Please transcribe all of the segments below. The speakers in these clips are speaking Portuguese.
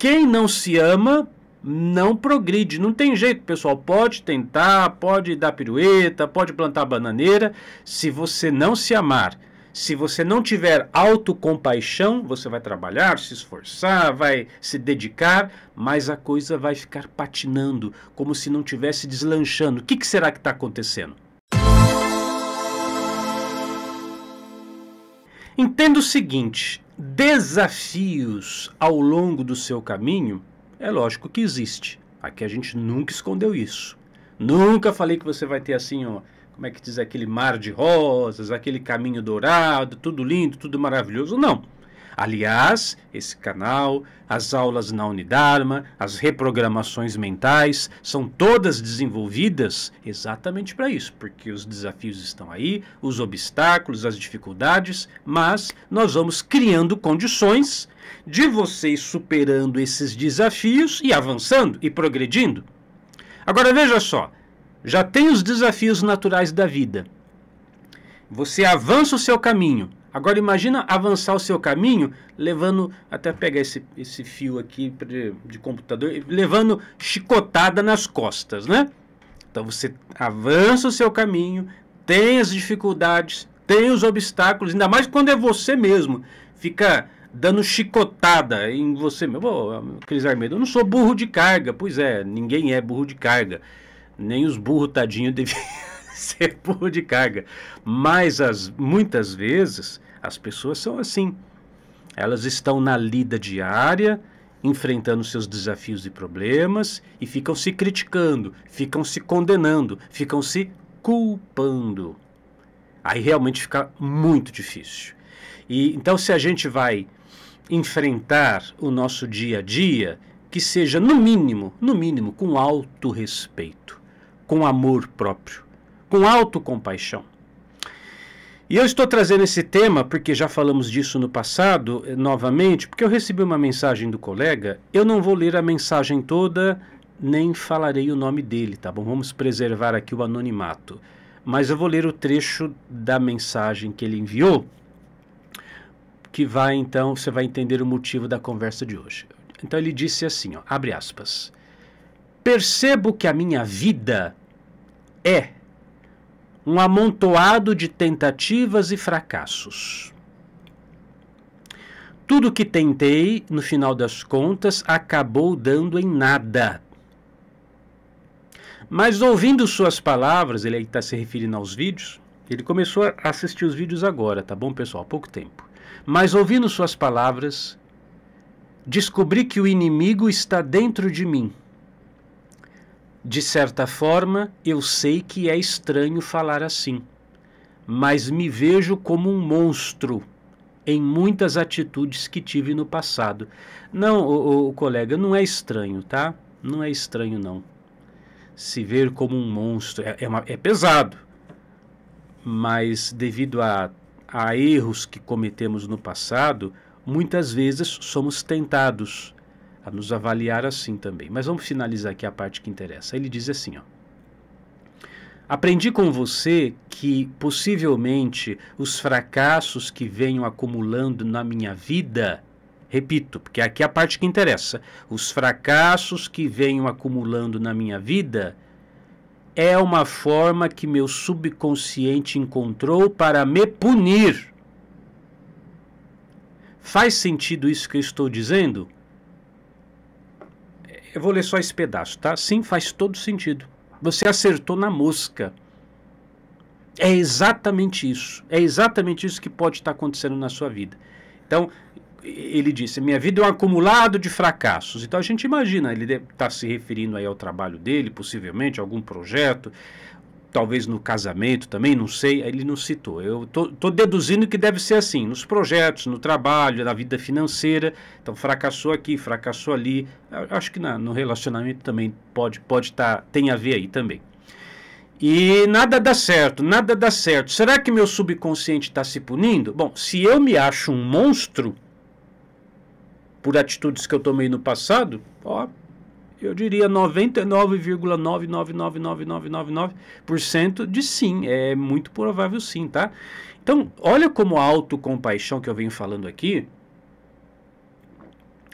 Quem não se ama não progride, não tem jeito, pessoal. Pode tentar, pode dar pirueta, pode plantar bananeira. Se você não se amar, se você não tiver autocompaixão, você vai trabalhar, se esforçar, vai se dedicar, mas a coisa vai ficar patinando, como se não tivesse deslanchando. O que, que será que está acontecendo? Entenda o seguinte: desafios ao longo do seu caminho, é lógico que existe. Aqui a gente nunca escondeu isso. Nunca falei que você vai ter assim, ó, como é que diz aquele mar de rosas, aquele caminho dourado, tudo lindo, tudo maravilhoso. Não. Aliás, esse canal, as aulas na Unidarma, as reprogramações mentais, são todas desenvolvidas exatamente para isso, porque os desafios estão aí, os obstáculos, as dificuldades, mas nós vamos criando condições de vocês superando esses desafios e avançando e progredindo. Agora veja só, já tem os desafios naturais da vida. Você avança o seu caminho, Agora imagina avançar o seu caminho levando, até pegar esse, esse fio aqui de, computador, levando chicotada nas costas, né? Então você avança o seu caminho, tem as dificuldades, tem os obstáculos, ainda mais quando é você mesmo. Fica dando chicotada em você mesmo. Oh, Cris Armedo, eu não sou burro de carga. Pois é, ninguém é burro de carga. Nem os burros, tadinho, deviam... ser burro de carga. Mas as, muitas vezes as pessoas são assim. Elas estão na lida diária, enfrentando seus desafios e problemas e ficam se criticando, ficam se condenando, ficam se culpando. Aí realmente fica muito difícil. E então se a gente vai enfrentar o nosso dia a dia, que seja no mínimo, no mínimo com alto respeito, com amor próprio, com autocompaixão. E eu estou trazendo esse tema porque já falamos disso no passado, eh, novamente, porque eu recebi uma mensagem do colega. Eu não vou ler a mensagem toda, nem falarei o nome dele, tá bom? Vamos preservar aqui o anonimato. Mas eu vou ler o trecho da mensagem que ele enviou, que vai então, você vai entender o motivo da conversa de hoje. Então ele disse assim, ó, abre aspas. Percebo que a minha vida é um amontoado de tentativas e fracassos. Tudo que tentei, no final das contas, acabou dando em nada. Mas ouvindo suas palavras, ele aí está se referindo aos vídeos, ele começou a assistir os vídeos agora, tá bom, pessoal? Há pouco tempo. Mas ouvindo suas palavras, descobri que o inimigo está dentro de mim de certa forma, eu sei que é estranho falar assim, mas me vejo como um monstro em muitas atitudes que tive no passado. Não, o, o colega, não é estranho, tá? Não é estranho, não. Se ver como um monstro é, é, uma, é pesado, mas devido a, a erros que cometemos no passado, muitas vezes somos tentados a nos avaliar assim também. Mas vamos finalizar aqui a parte que interessa. Ele diz assim, ó. Aprendi com você que possivelmente os fracassos que venho acumulando na minha vida, repito, porque aqui é a parte que interessa, os fracassos que venho acumulando na minha vida é uma forma que meu subconsciente encontrou para me punir. Faz sentido isso que eu estou dizendo? eu vou ler só esse pedaço, tá? Sim, faz todo sentido. Você acertou na mosca. É exatamente isso. É exatamente isso que pode estar acontecendo na sua vida. Então, ele disse: Minha vida é um acumulado de fracassos. Então a gente imagina, ele está se referindo aí ao trabalho dele, possivelmente, algum projeto, talvez no casamento também, não sei, ele não citou. Eu estou deduzindo que deve ser assim, nos projetos, no trabalho, na vida financeira. Então, fracassou aqui, fracassou ali. Acho que na, no relacionamento também pode pode tá, tem a ver aí também. E nada dá certo, nada dá certo. Será que meu subconsciente está se punindo? Bom, se eu me acho um monstro por atitudes que eu tomei no passado, ó, eu diria 99,999999% de sim. É muito provável sim, tá? Então, olha como a autocompaixão que eu venho falando aqui,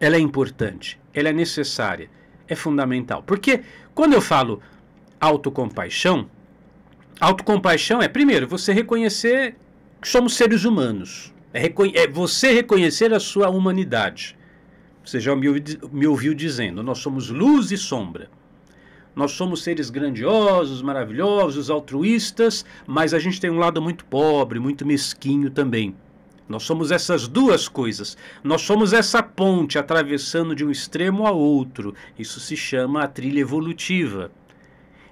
ela é importante, ela é necessária, é fundamental. Porque quando eu falo autocompaixão, autocompaixão é, primeiro, você reconhecer que somos seres humanos. É, é você reconhecer a sua humanidade. Você já me ouviu, me ouviu dizendo: nós somos luz e sombra. Nós somos seres grandiosos, maravilhosos, altruístas, mas a gente tem um lado muito pobre, muito mesquinho também. Nós somos essas duas coisas. Nós somos essa ponte atravessando de um extremo a outro. Isso se chama a trilha evolutiva.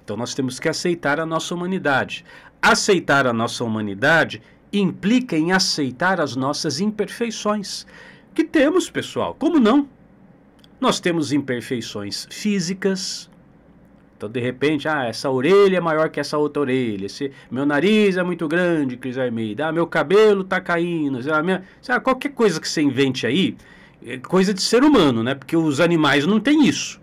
Então nós temos que aceitar a nossa humanidade. Aceitar a nossa humanidade implica em aceitar as nossas imperfeições. Que temos, pessoal, como não? Nós temos imperfeições físicas. Então, de repente, ah, essa orelha é maior que essa outra orelha. Esse, meu nariz é muito grande, Cris Armeida. Ah, meu cabelo tá caindo. Ah, minha, qualquer coisa que você invente aí, é coisa de ser humano, né? Porque os animais não têm isso.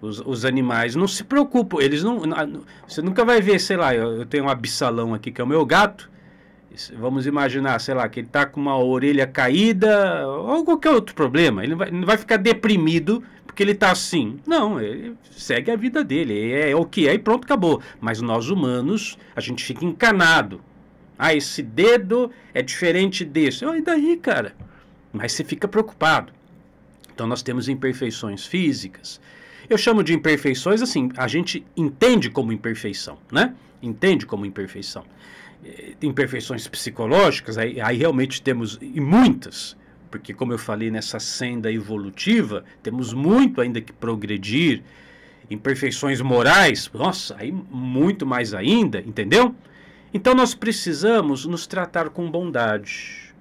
Os, os, animais não se preocupam, eles não, não, Você nunca vai ver, sei lá, eu, eu tenho um abissalão aqui que é o meu gato vamos imaginar, sei lá, que ele está com uma orelha caída ou qualquer outro problema. Ele não vai, não vai ficar deprimido porque ele está assim. Não, ele segue a vida dele, é, é o que é e pronto, acabou. Mas nós humanos, a gente fica encanado. Ah, esse dedo é diferente desse. Oh, e daí, cara? Mas você fica preocupado. Então nós temos imperfeições físicas. Eu chamo de imperfeições assim, a gente entende como imperfeição, né? Entende como imperfeição. Eh, imperfeições psicológicas, aí, aí realmente temos, e muitas, porque, como eu falei, nessa senda evolutiva, temos muito ainda que progredir. Imperfeições morais, nossa, aí muito mais ainda, entendeu? Então nós precisamos nos tratar com bondade.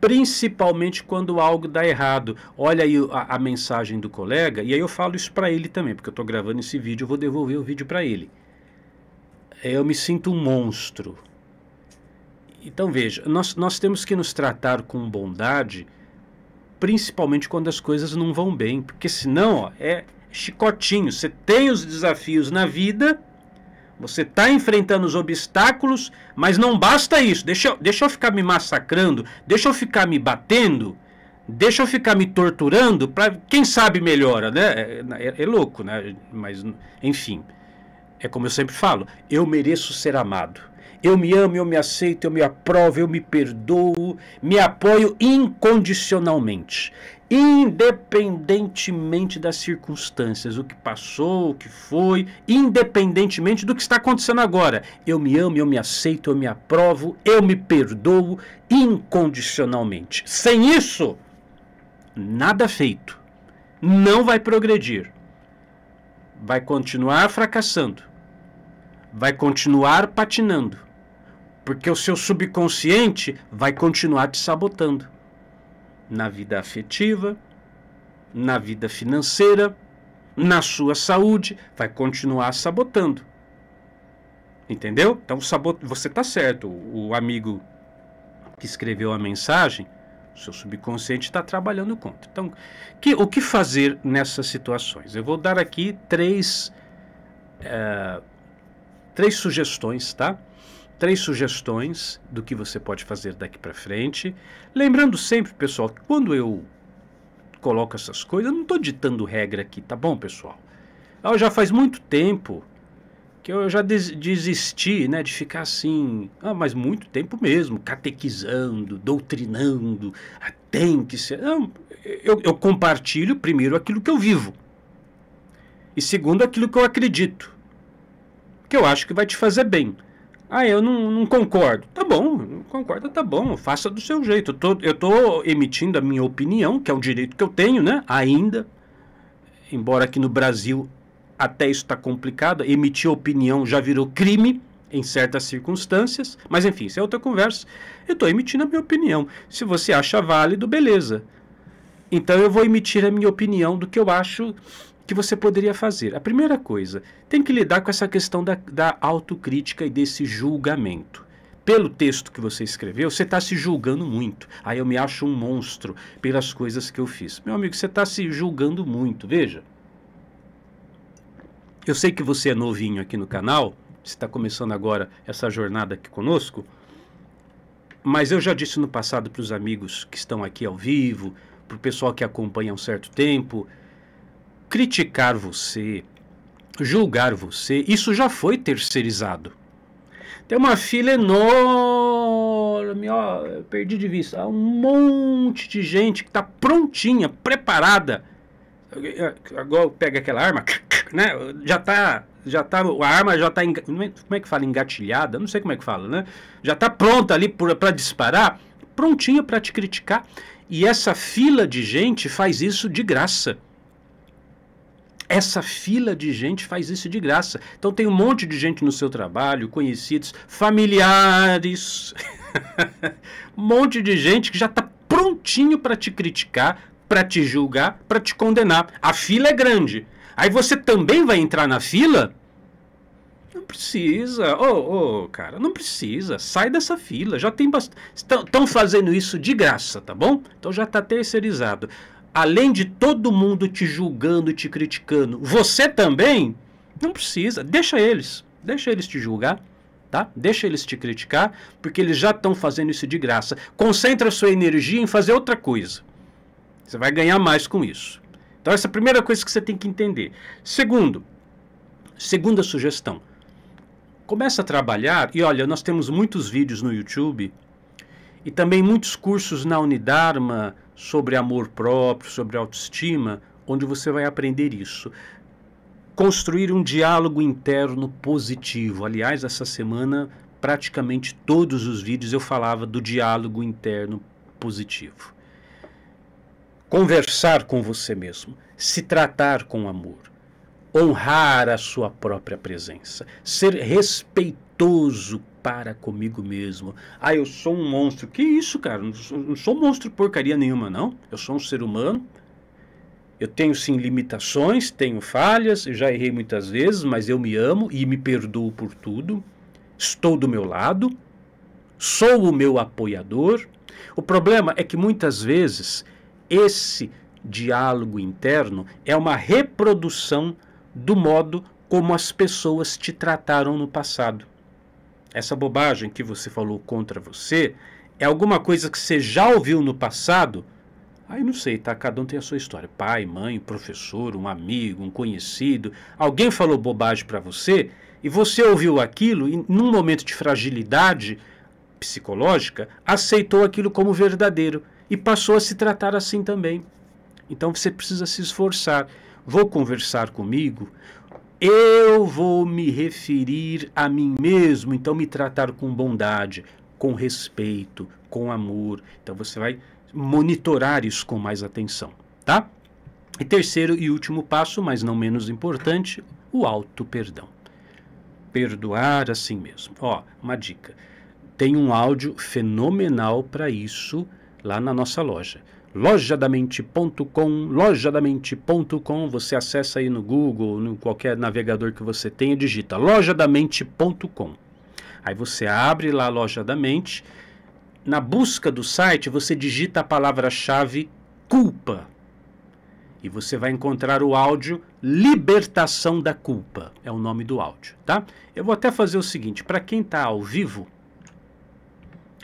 Principalmente quando algo dá errado. Olha aí a, a mensagem do colega, e aí eu falo isso para ele também, porque eu estou gravando esse vídeo, eu vou devolver o vídeo para ele eu me sinto um monstro. Então veja, nós, nós temos que nos tratar com bondade, principalmente quando as coisas não vão bem, porque senão ó, é chicotinho. Você tem os desafios na vida, você está enfrentando os obstáculos, mas não basta isso. Deixa eu, deixa eu ficar me massacrando, deixa eu ficar me batendo, deixa eu ficar me torturando, para quem sabe melhora, né? É, é, é louco, né? Mas enfim. É como eu sempre falo, eu mereço ser amado. Eu me amo, eu me aceito, eu me aprovo, eu me perdoo, me apoio incondicionalmente. Independentemente das circunstâncias, o que passou, o que foi, independentemente do que está acontecendo agora. Eu me amo, eu me aceito, eu me aprovo, eu me perdoo incondicionalmente. Sem isso, nada feito. Não vai progredir. Vai continuar fracassando vai continuar patinando, porque o seu subconsciente vai continuar te sabotando na vida afetiva, na vida financeira, na sua saúde, vai continuar sabotando. Entendeu? Então sabot... você está certo. O amigo que escreveu a mensagem, o seu subconsciente está trabalhando contra. Então, que, o que fazer nessas situações? Eu vou dar aqui três uh, três sugestões, tá? Três sugestões do que você pode fazer daqui para frente. Lembrando sempre, pessoal, que quando eu coloco essas coisas, eu não estou ditando regra aqui, tá bom, pessoal? Eu já faz muito tempo que eu já des desisti né, de ficar assim, ah, mas muito tempo mesmo, catequizando, doutrinando, ah, tem que ser. Não, eu, eu compartilho primeiro aquilo que eu vivo e segundo aquilo que eu acredito que eu acho que vai te fazer bem. Ah, eu não, não concordo. Tá bom, concorda, tá bom, faça do seu jeito. Eu tô, eu tô emitindo a minha opinião, que é um direito que eu tenho, né? Ainda, embora aqui no Brasil até isso está complicado, emitir opinião já virou crime em certas circunstâncias, mas enfim, isso é outra conversa. Eu estou emitindo a minha opinião. Se você acha válido, beleza. Então eu vou emitir a minha opinião do que eu acho que você poderia fazer? A primeira coisa, tem que lidar com essa questão da, da autocrítica e desse julgamento. Pelo texto que você escreveu, você está se julgando muito. Aí eu me acho um monstro pelas coisas que eu fiz. Meu amigo, você está se julgando muito. Veja. Eu sei que você é novinho aqui no canal, você está começando agora essa jornada aqui conosco, mas eu já disse no passado para os amigos que estão aqui ao vivo, para o pessoal que acompanha há um certo tempo, criticar você, julgar você, isso já foi terceirizado. Tem uma fila enorme, ó, perdi de vista, há um monte de gente que está prontinha, preparada. Agora pega aquela arma, né? Já tá, já tá, a arma já tá, é, como é que fala, engatilhada, não sei como é que fala, né? Já tá pronta ali para disparar, prontinha para te criticar. E essa fila de gente faz isso de graça. Essa fila de gente faz isso de graça. Então tem um monte de gente no seu trabalho, conhecidos, familiares, um monte de gente que já está prontinho para te criticar, para te julgar, para te condenar. A fila é grande. Aí você também vai entrar na fila? Não precisa. Ô, oh, oh, cara, não precisa. Sai dessa fila. Já tem bastante. Estão fazendo isso de graça, tá bom? Então já está terceirizado além de todo mundo te julgando e te criticando, você também, não precisa, deixa eles, deixa eles te julgar. Tá? Deixa eles te criticar, porque eles já estão fazendo isso de graça. Concentra sua energia em fazer outra coisa. Você vai ganhar mais com isso. Então essa é a primeira coisa que você tem que entender. Segundo, segunda sugestão. Começa a trabalhar e olha, nós temos muitos vídeos no YouTube e também muitos cursos na Unidarma, sobre amor próprio, sobre autoestima, onde você vai aprender isso. Construir um diálogo interno positivo. Aliás, essa semana, praticamente todos os vídeos eu falava do diálogo interno positivo. Conversar com você mesmo, se tratar com amor, honrar a sua própria presença, ser respeitoso para comigo mesmo. Ah, eu sou um monstro. Que isso, cara? Não sou, não sou monstro porcaria nenhuma, não. Eu sou um ser humano. Eu tenho sim limitações, tenho falhas, eu já errei muitas vezes, mas eu me amo e me perdoo por tudo. Estou do meu lado, sou o meu apoiador. O problema é que muitas vezes esse diálogo interno é uma reprodução do modo como as pessoas te trataram no passado essa bobagem que você falou contra você é alguma coisa que você já ouviu no passado? Aí não sei, tá? Cada um tem a sua história. Pai, mãe, professor, um amigo, um conhecido. Alguém falou bobagem para você e você ouviu aquilo e, num momento de fragilidade psicológica, aceitou aquilo como verdadeiro e passou a se tratar assim também. Então você precisa se esforçar. Vou conversar comigo, eu vou me referir a mim mesmo, então me tratar com bondade, com respeito, com amor. Então você vai monitorar isso com mais atenção, tá? E terceiro e último passo, mas não menos importante, o auto perdão. Perdoar a si mesmo. Ó, uma dica. Tem um áudio fenomenal para isso lá na nossa loja lojadamente.com, lojadamente.com, você acessa aí no Google, no qualquer navegador que você tenha, digita lojadamente.com. Aí você abre lá a loja da mente. Na busca do site, você digita a palavra-chave culpa. E você vai encontrar o áudio Libertação da Culpa. É o nome do áudio, tá? Eu vou até fazer o seguinte, para quem está ao vivo,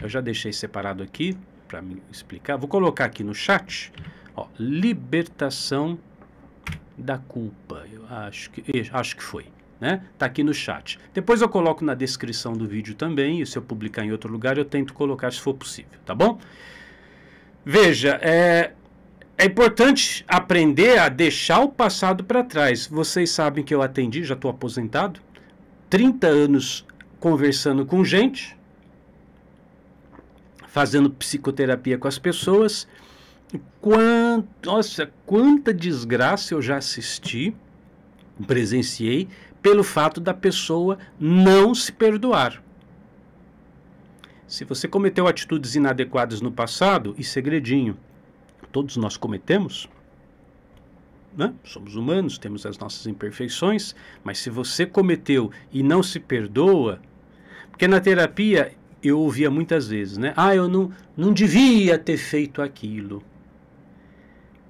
eu já deixei separado aqui, para me explicar. Vou colocar aqui no chat, ó, libertação da culpa. Eu acho que acho que foi, né? Tá aqui no chat. Depois eu coloco na descrição do vídeo também, e se eu publicar em outro lugar, eu tento colocar se for possível, tá bom? Veja, é, é importante aprender a deixar o passado para trás. Vocês sabem que eu atendi, já estou aposentado, 30 anos conversando com gente, fazendo psicoterapia com as pessoas. Quant, nossa, quanta desgraça eu já assisti, presenciei, pelo fato da pessoa não se perdoar. Se você cometeu atitudes inadequadas no passado, e segredinho, todos nós cometemos, né? somos humanos, temos as nossas imperfeições, mas se você cometeu e não se perdoa, porque na terapia eu ouvia muitas vezes, né? Ah, eu não, não devia ter feito aquilo.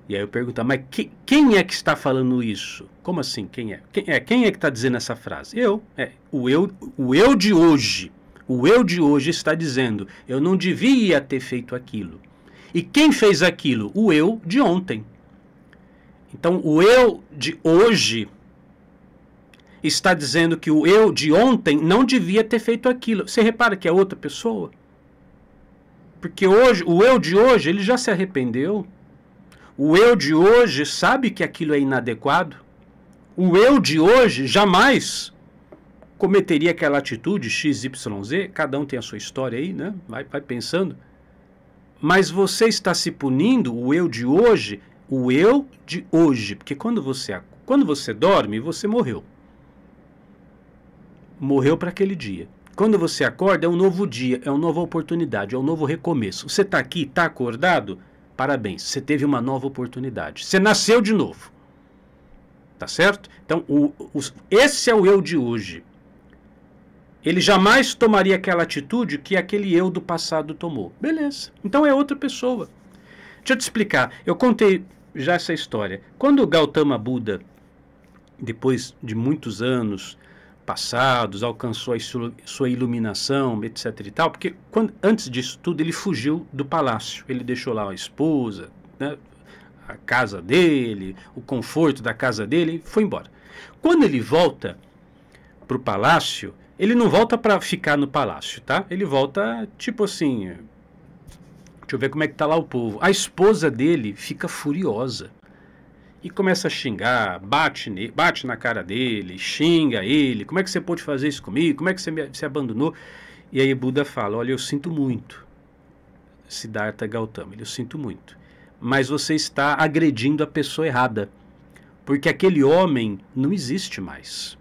E aí eu perguntava, ah, mas que, quem é que está falando isso? Como assim? Quem é? Quem é, quem é que está dizendo essa frase? Eu. É, o, eu o eu de hoje. O eu de hoje está dizendo, eu não devia ter feito aquilo. E quem fez aquilo? O eu de ontem. Então, o eu de hoje está dizendo que o eu de ontem não devia ter feito aquilo. Você repara que é outra pessoa? Porque hoje, o eu de hoje, ele já se arrependeu. O eu de hoje sabe que aquilo é inadequado. O eu de hoje jamais cometeria aquela atitude XYZ. Cada um tem a sua história aí, né? Vai, vai pensando. Mas você está se punindo, o eu de hoje, o eu de hoje. Porque quando você, quando você dorme, você morreu morreu para aquele dia. Quando você acorda, é um novo dia, é uma nova oportunidade, é um novo recomeço. Você está aqui, está acordado? Parabéns, você teve uma nova oportunidade. Você nasceu de novo. Tá certo? Então, o, o, esse é o eu de hoje. Ele jamais tomaria aquela atitude que aquele eu do passado tomou. Beleza. Então é outra pessoa. Deixa eu te explicar. Eu contei já essa história. Quando o Gautama Buda, depois de muitos anos, passados, alcançou a sua iluminação, etc. e tal, porque quando, antes disso tudo ele fugiu do palácio, ele deixou lá a esposa, né, a casa dele, o conforto da casa dele, foi embora. Quando ele volta para o palácio, ele não volta para ficar no palácio, tá? Ele volta tipo assim, deixa eu ver como é que tá lá o povo. A esposa dele fica furiosa e começa a xingar, bate, ne, bate na cara dele, xinga ele, como é que você pôde fazer isso comigo, como é que você me, se abandonou? E aí Buda fala, olha, eu sinto muito, Siddhartha Gautama, eu sinto muito, mas você está agredindo a pessoa errada, porque aquele homem não existe mais.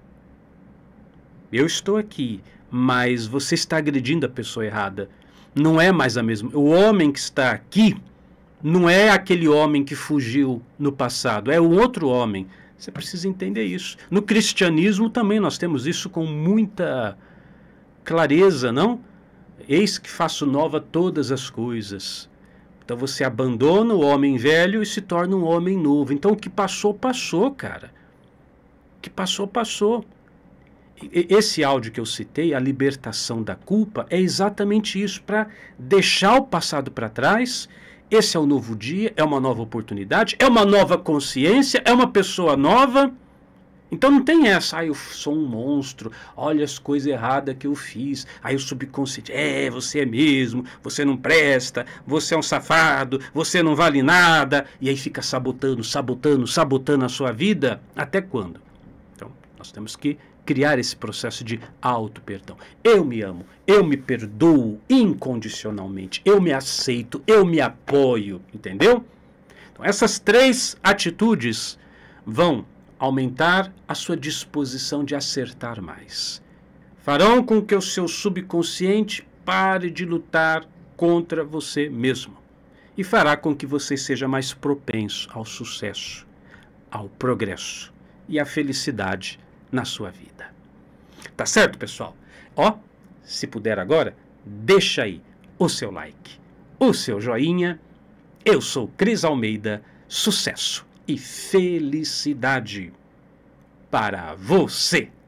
Eu estou aqui, mas você está agredindo a pessoa errada, não é mais a mesma. O homem que está aqui não é aquele homem que fugiu no passado, é o outro homem. Você precisa entender isso. No cristianismo também nós temos isso com muita clareza, não? Eis que faço nova todas as coisas. Então você abandona o homem velho e se torna um homem novo. Então o que passou, passou, cara. O que passou, passou. Esse áudio que eu citei, a libertação da culpa, é exatamente isso para deixar o passado para trás esse é um novo dia, é uma nova oportunidade, é uma nova consciência, é uma pessoa nova. Então não tem essa, ah, eu sou um monstro, olha as coisas erradas que eu fiz, aí o subconsciente, é, você é mesmo, você não presta, você é um safado, você não vale nada, e aí fica sabotando, sabotando, sabotando a sua vida, até quando? Então nós temos que criar esse processo de auto-perdão. Eu me amo, eu me perdoo incondicionalmente, eu me aceito, eu me apoio, entendeu? Então, essas três atitudes vão aumentar a sua disposição de acertar mais. Farão com que o seu subconsciente pare de lutar contra você mesmo e fará com que você seja mais propenso ao sucesso, ao progresso e à felicidade na sua vida. Tá certo, pessoal? Ó, se puder agora, deixa aí o seu like, o seu joinha. Eu sou Cris Almeida, sucesso e felicidade para você!